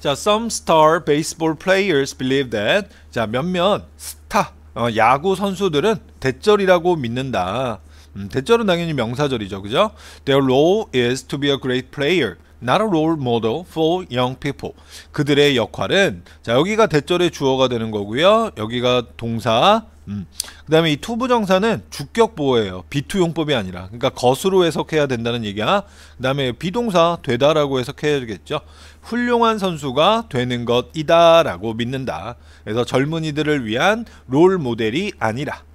자, some star baseball players believe that 자, 몇몇 스타 어, 야구 선수들은 대절이라고 믿는다. 음, 대절은 당연히 명사절이죠. 그죠? Their role is to be a great player. not a role model for young people. 그들의 역할은 자 여기가 대절의 주어가 되는 거고요. 여기가 동사. 음. 그다음에 이 투부정사는 주격 보호예요. 비투용법이 아니라. 그러니까 것으로 해석해야 된다는 얘기야. 그다음에 비동사 되다라고 해석해야겠죠. 훌륭한 선수가 되는 것이다라고 믿는다. 그래서 젊은이들을 위한 롤 모델이 아니라